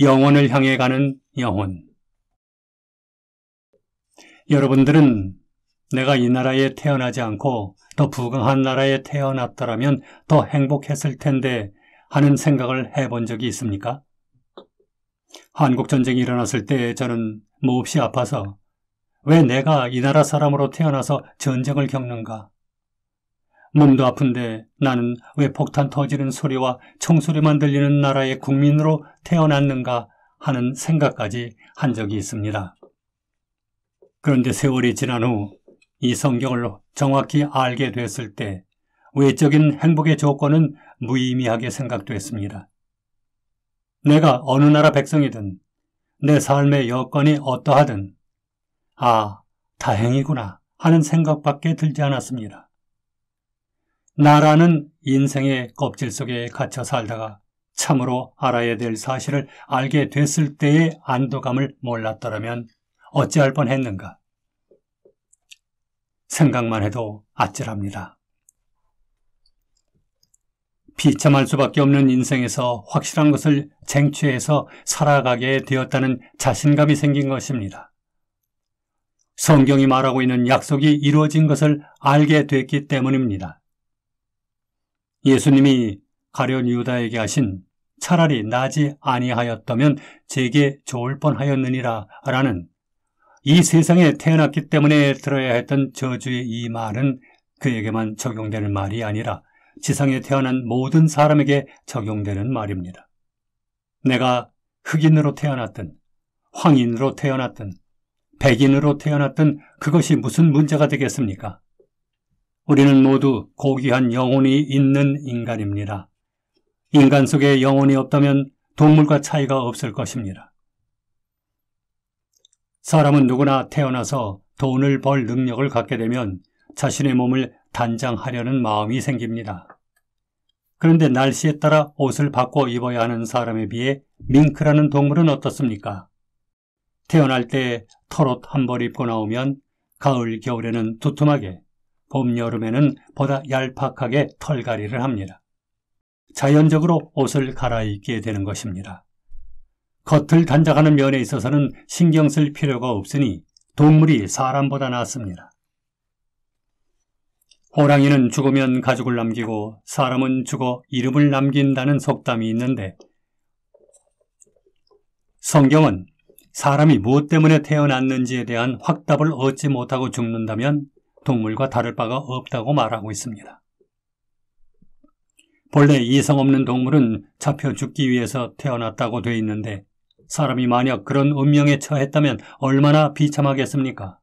영혼을 향해 가는 영혼. 여러분들은 내가 이 나라에 태어나지 않고 더 부강한 나라에 태어났더라면 더 행복했을 텐데 하는 생각을 해본 적이 있습니까? 한국전쟁이 일어났을 때 저는 몹시 아파서 왜 내가 이 나라 사람으로 태어나서 전쟁을 겪는가? 몸도 아픈데 나는 왜 폭탄 터지는 소리와 총소리만 들리는 나라의 국민으로 태어났는가 하는 생각까지 한 적이 있습니다. 그런데 세월이 지난 후 이 성경을 정확히 알게 됐을 때 외적인 행복의 조건은 무의미하게 생각됐습니다. 내가 어느 나라 백성이든 내 삶의 여건이 어떠하든 아, 다행이구나 하는 생각밖에 들지 않았습니다. 나라는 인생의 껍질 속에 갇혀 살다가 참으로 알아야 될 사실을 알게 됐을 때의 안도감을 몰랐더라면 어찌할 뻔했는가. 생각만 해도 아찔합니다. 비참할 수밖에 없는 인생에서 확실한 것을 쟁취해서 살아가게 되었다는 자신감이 생긴 것입니다. 성경이 말하고 있는 약속이 이루어진 것을 알게 됐기 때문입니다. 예수님이 가룟 유다에게 하신 차라리 나지 아니하였다면 제게 좋을 뻔하였느니라 라는 이 세상에 태어났기 때문에 들어야 했던 저주의 이 말은 그에게만 적용되는 말이 아니라 지상에 태어난 모든 사람에게 적용되는 말입니다. 내가 흑인으로 태어났든 황인으로 태어났든 백인으로 태어났든 그것이 무슨 문제가 되겠습니까? 우리는 모두 고귀한 영혼이 있는 인간입니다. 인간 속에 영혼이 없다면 동물과 차이가 없을 것입니다. 사람은 누구나 태어나서 돈을 벌 능력을 갖게 되면 자신의 몸을 단장하려는 마음이 생깁니다. 그런데 날씨에 따라 옷을 바꿔 입어야 하는 사람에 비해 밍크라는 동물은 어떻습니까? 태어날 때 털옷 한 벌 입고 나오면 가을, 겨울에는 두툼하게, 봄, 여름에는 보다 얄팍하게 털갈이를 합니다. 자연적으로 옷을 갈아입게 되는 것입니다. 겉을 단장하는 면에 있어서는 신경 쓸 필요가 없으니 동물이 사람보다 낫습니다. 호랑이는 죽으면 가죽을 남기고 사람은 죽어 이름을 남긴다는 속담이 있는데 성경은 사람이 무엇 때문에 태어났는지에 대한 확답을 얻지 못하고 죽는다면 동물과 다를 바가 없다고 말하고 있습니다. 본래 이성 없는 동물은 잡혀 죽기 위해서 태어났다고 돼 있는데 사람이 만약 그런 운명에 처했다면 얼마나 비참하겠습니까?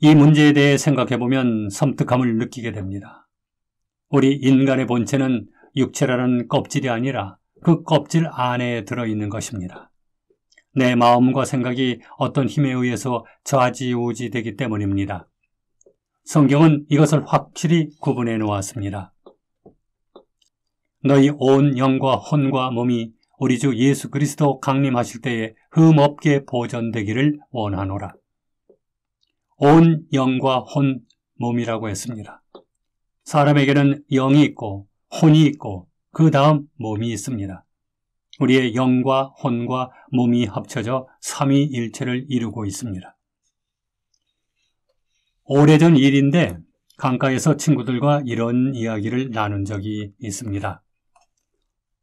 이 문제에 대해 생각해보면 섬뜩함을 느끼게 됩니다. 우리 인간의 본체는 육체라는 껍질이 아니라 그 껍질 안에 들어있는 것입니다. 내 마음과 생각이 어떤 힘에 의해서 좌지우지 되기 때문입니다. 성경은 이것을 확실히 구분해 놓았습니다. 너희 온 영과 혼과 몸이 우리 주 예수 그리스도 강림하실 때에 흠없게 보존되기를 원하노라. 온 영과 혼, 몸이라고 했습니다. 사람에게는 영이 있고 혼이 있고 그 다음 몸이 있습니다. 우리의 영과 혼과 몸이 합쳐져 삼위일체를 이루고 있습니다. 오래전 일인데 강가에서 친구들과 이런 이야기를 나눈 적이 있습니다.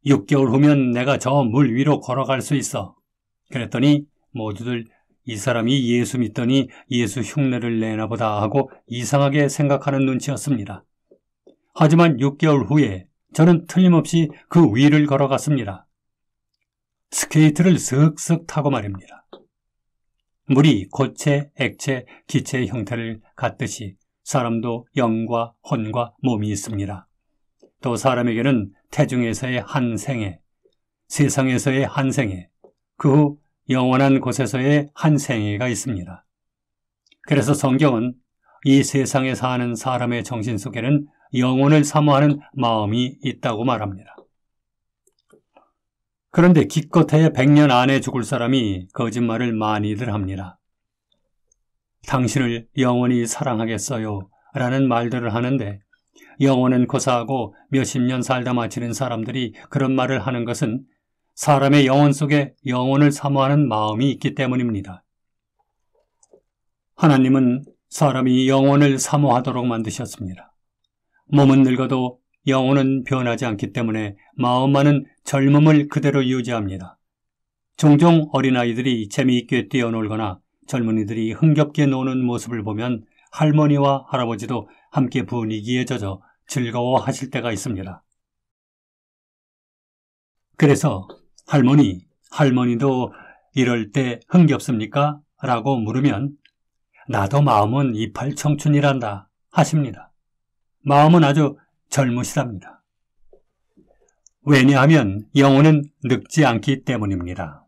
6개월 후면 내가 저 물 위로 걸어갈 수 있어. 그랬더니 모두들 이 사람이 예수 믿더니 예수 흉내를 내나 보다 하고 이상하게 생각하는 눈치였습니다. 하지만 6개월 후에 저는 틀림없이 그 위를 걸어갔습니다. 스케이트를 슥슥 타고 말입니다. 물이 고체, 액체, 기체의 형태를 갖듯이 사람도 영과 혼과 몸이 있습니다. 또 사람에게는 태중에서의 한 생애, 세상에서의 한 생애, 그 후 영원한 곳에서의 한 생애가 있습니다. 그래서 성경은 이 세상에 사는 사람의 정신 속에는 영혼을 사모하는 마음이 있다고 말합니다. 그런데 기껏해야 100년 안에 죽을 사람이 거짓말을 많이들 합니다. 당신을 영원히 사랑하겠어요 라는 말들을 하는데 영혼은 고사하고 몇십 년 살다 마치는 사람들이 그런 말을 하는 것은 사람의 영혼 속에 영혼을 사모하는 마음이 있기 때문입니다. 하나님은 사람이 영혼을 사모하도록 만드셨습니다. 몸은 늙어도 영혼은 변하지 않기 때문에 마음만은 젊음을 그대로 유지합니다. 종종 어린아이들이 재미있게 뛰어놀거나 젊은이들이 흥겹게 노는 모습을 보면 할머니와 할아버지도 함께 분위기에 젖어 즐거워하실 때가 있습니다. 그래서 할머니, 할머니도 이럴 때 흥겹습니까? 라고 물으면 나도 마음은 이팔 청춘이란다 하십니다. 마음은 아주 젊으시답니다. 왜냐하면 영혼은 늙지 않기 때문입니다.